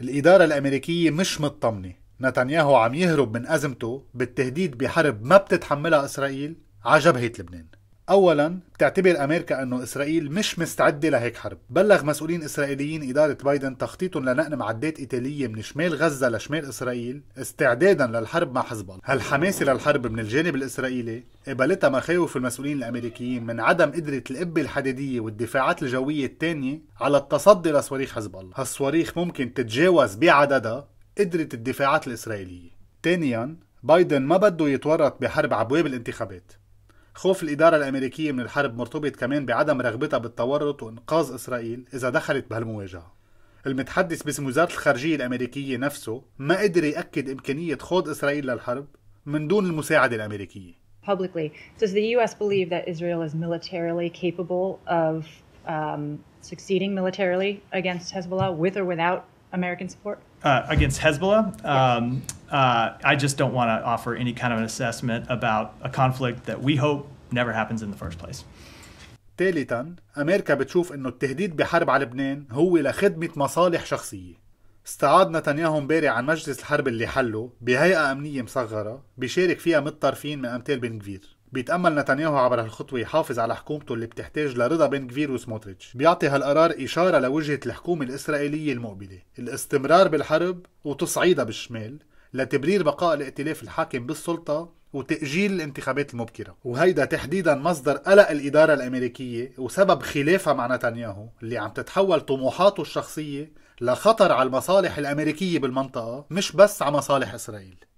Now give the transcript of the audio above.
الإدارة الأمريكية مش مطمنة نتنياهو عم يهرب من أزمته بالتهديد بحرب ما بتتحملها إسرائيل على جبهة لبنان اولا بتعتبر امريكا انه اسرائيل مش مستعده لهيك حرب، بلغ مسؤولين اسرائيليين اداره بايدن تخطيطهم لنقل معدات ايطاليه من شمال غزه لشمال اسرائيل استعدادا للحرب مع حزب الله، هالحماسه للحرب من الجانب الاسرائيلي قبلتها مخاوف المسؤولين الامريكيين من عدم قدره القبه الحديديه والدفاعات الجويه الثانيه على التصدي لصواريخ حزب الله، هالصواريخ ممكن تتجاوز بعددها قدره الدفاعات الاسرائيليه. ثانيا بايدن ما بده يتورط بحرب عبواب الانتخابات خوف الإدارة الأمريكية من الحرب مرتبط كمان بعدم رغبتها بالتورط وإنقاذ إسرائيل إذا دخلت بهالمواجهة المتحدث باسم وزارة الخارجية الأمريكية نفسه ما قدر يأكد إمكانية خوض إسرائيل للحرب من دون المساعدة الأمريكية Publicly, does the U.S. believe that Israel is militarily capable of um, succeeding militarily against Hezbollah with or without American support? Uh, against Hezbollah? Um, uh, I just don't want to offer any kind of an assessment about a conflict that we hope never happens in the first place. ثالثا أمريكا بتشوف أنه التهديد بحرب على لبنان هو لخدمة مصالح شخصية استعاد نتنياهو امبارح عن مجلس الحرب اللي حله بهيئة أمنية مصغرة بيشارك فيها متطرفين من أمثال بن كفير بيتأمل نتنياهو عبر هالخطوة يحافظ على حكومته اللي بتحتاج لرضا بن كفير وسموتريتش بيعطي هالقرار إشارة لوجهة الحكومة الإسرائيلية المقبلة الاستمرار بالحرب وتصعيدها بالشمال لتبرير بقاء الائتلاف الحاكم بالسلطة وتأجيل الانتخابات المبكرة وهيدا تحديدا مصدر قلق الإدارة الأمريكية وسبب خلافها مع نتنياهو اللي عم تتحول طموحاته الشخصية لخطر على المصالح الأمريكية بالمنطقة مش بس على مصالح إسرائيل